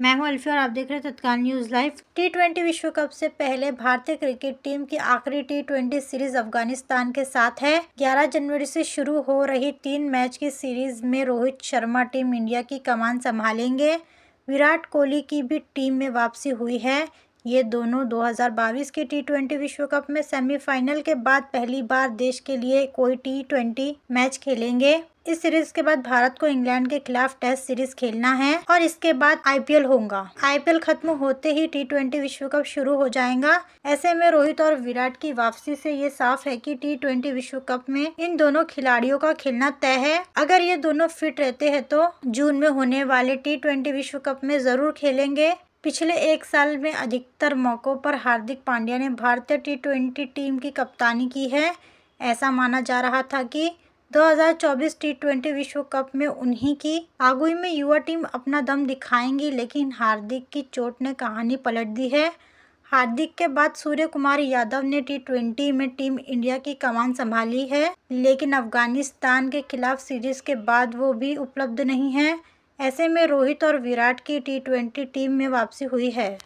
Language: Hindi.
मैं हूं अल्फी और आप देख रहे हैं तत्काल न्यूज़ लाइव टी ट्वेंटी विश्व कप से पहले भारतीय क्रिकेट टीम की आखिरी टी ट्वेंटी सीरीज अफगानिस्तान के साथ है 11 जनवरी से शुरू हो रही तीन मैच की सीरीज में रोहित शर्मा टीम इंडिया की कमान संभालेंगे विराट कोहली की भी टीम में वापसी हुई है ये दोनों 2022 के टी ट्वेंटी विश्व कप में सेमीफाइनल के बाद पहली बार देश के लिए कोई टी ट्वेंटी मैच खेलेंगे इस सीरीज के बाद भारत को इंग्लैंड के खिलाफ टेस्ट सीरीज खेलना है और इसके बाद आईपीएल होगा आईपीएल खत्म होते ही टी ट्वेंटी विश्व कप शुरू हो जाएगा ऐसे में रोहित और विराट की वापसी से ये साफ है कि टी ट्वेंटी विश्व कप में इन दोनों खिलाड़ियों का खेलना तय है अगर ये दोनों फिट रहते हैं तो जून में होने वाले टी ट्वेंटी विश्व कप में जरूर खेलेंगे पिछले एक साल में अधिकतर मौक़ों पर हार्दिक पांड्या ने भारतीय टी ट्वेंटी टीम की कप्तानी की है ऐसा माना जा रहा था कि 2024 टी ट्वेंटी विश्व कप में उन्हीं की आगुई में युवा टीम अपना दम दिखाएंगी लेकिन हार्दिक की चोट ने कहानी पलट दी है हार्दिक के बाद सूर्य कुमार यादव ने टी ट्वेंटी में टीम इंडिया की कमान संभाली है लेकिन अफगानिस्तान के खिलाफ सीरीज के बाद वो भी उपलब्ध नहीं है ऐसे में रोहित और विराट की टी ट्वेंटी टीम में वापसी हुई है